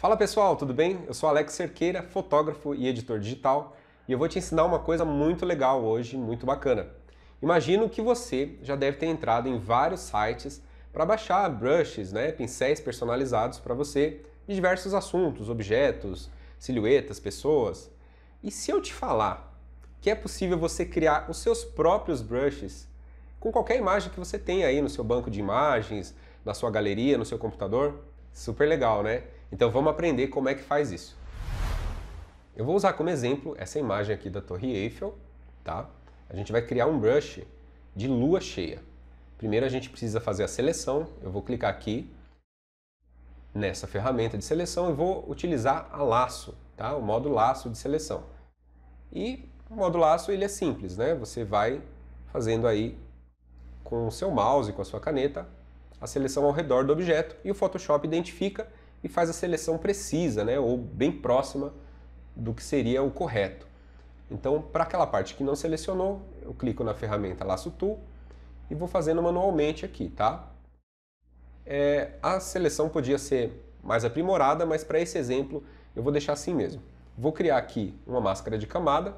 Fala pessoal, tudo bem? Eu sou Alex Cerqueira, fotógrafo e editor digital, e eu vou te ensinar uma coisa muito legal hoje, muito bacana. Imagino que você já deve ter entrado em vários sites para baixar brushes, né, pincéis personalizados para você de diversos assuntos, objetos, silhuetas, pessoas. E se eu te falar que é possível você criar os seus próprios brushes com qualquer imagem que você tenha aí no seu banco de imagens, na sua galeria, no seu computador? Super legal, né? Então vamos aprender como é que faz isso. Eu vou usar como exemplo essa imagem aqui da Torre Eiffel, tá? A gente vai criar um brush de lua cheia. Primeiro a gente precisa fazer a seleção, eu vou clicar aqui nessa ferramenta de seleção e vou utilizar a laço, tá? O modo laço de seleção. E o modo laço ele é simples, né? Você vai fazendo aí com o seu mouse, com a sua caneta, a seleção ao redor do objeto e o Photoshop identifica e faz a seleção precisa, né, ou bem próxima do que seria o correto. Então, para aquela parte que não selecionou, eu clico na ferramenta Laço Tool e vou fazendo manualmente aqui, tá? É, a seleção podia ser mais aprimorada, mas para esse exemplo eu vou deixar assim mesmo. Vou criar aqui uma máscara de camada,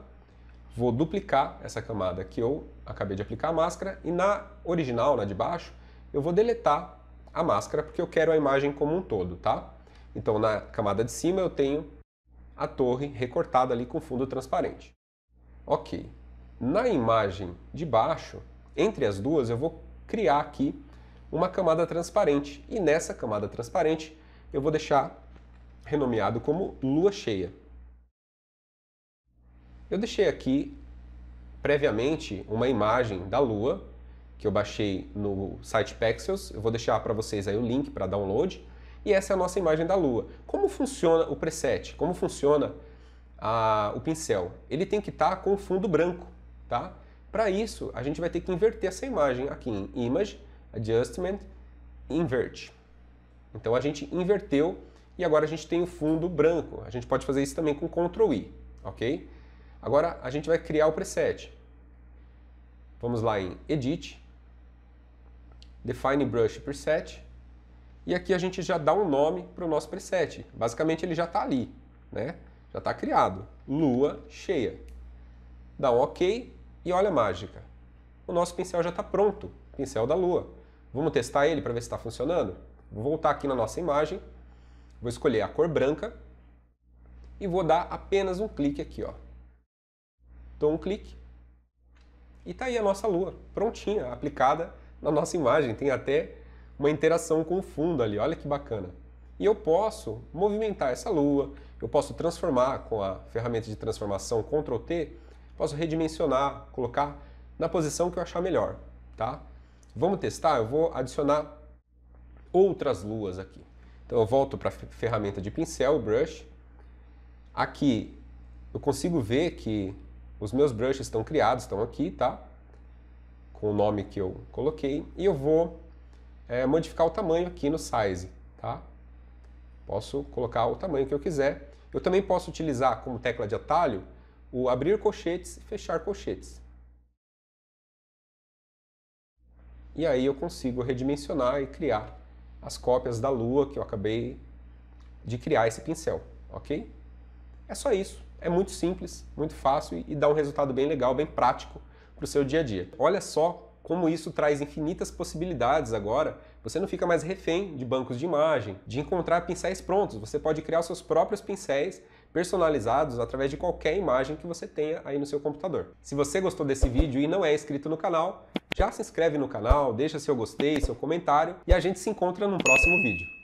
vou duplicar essa camada que eu acabei de aplicar a máscara e na original, na de baixo, eu vou deletar a máscara, porque eu quero a imagem como um todo, tá? Então na camada de cima eu tenho a torre recortada ali com fundo transparente. Ok. Na imagem de baixo, entre as duas, eu vou criar aqui uma camada transparente. E nessa camada transparente, eu vou deixar renomeado como lua cheia. Eu deixei aqui, previamente, uma imagem da lua que eu baixei no site Pexels. Eu vou deixar para vocês aí o link para download. E essa é a nossa imagem da Lua. Como funciona o preset? Como funciona a, o pincel? Ele tem que estar tá com fundo branco, tá? Para isso, a gente vai ter que inverter essa imagem aqui em Image, Adjustment, Invert. Então a gente inverteu e agora a gente tem o fundo branco. A gente pode fazer isso também com Ctrl I, ok? Agora a gente vai criar o preset. Vamos lá em Edit, define brush preset, e aqui a gente já dá um nome para o nosso preset. Basicamente ele já está ali, né? já está criado, lua cheia. Dá um ok e olha a mágica. O nosso pincel já está pronto, pincel da lua. Vamos testar ele para ver se está funcionando? Vou voltar aqui na nossa imagem, vou escolher a cor branca e vou dar apenas um clique aqui. Ó. Dou um clique e está aí a nossa lua, prontinha, aplicada na nossa imagem, tem até uma interação com o fundo ali, olha que bacana. E eu posso movimentar essa lua, eu posso transformar com a ferramenta de transformação Ctrl T, posso redimensionar, colocar na posição que eu achar melhor, tá? Vamos testar? Eu vou adicionar outras luas aqui. Então eu volto para a ferramenta de pincel, brush. Aqui eu consigo ver que os meus brushes estão criados, estão aqui, tá? com o nome que eu coloquei e eu vou é, modificar o tamanho aqui no size, tá? Posso colocar o tamanho que eu quiser. Eu também posso utilizar como tecla de atalho o abrir colchetes e fechar colchetes. E aí eu consigo redimensionar e criar as cópias da lua que eu acabei de criar esse pincel, ok? É só isso. É muito simples, muito fácil e dá um resultado bem legal, bem prático para o seu dia a dia. Olha só como isso traz infinitas possibilidades agora. Você não fica mais refém de bancos de imagem, de encontrar pincéis prontos. Você pode criar os seus próprios pincéis personalizados através de qualquer imagem que você tenha aí no seu computador. Se você gostou desse vídeo e não é inscrito no canal, já se inscreve no canal, deixa seu gostei, seu comentário e a gente se encontra no próximo vídeo.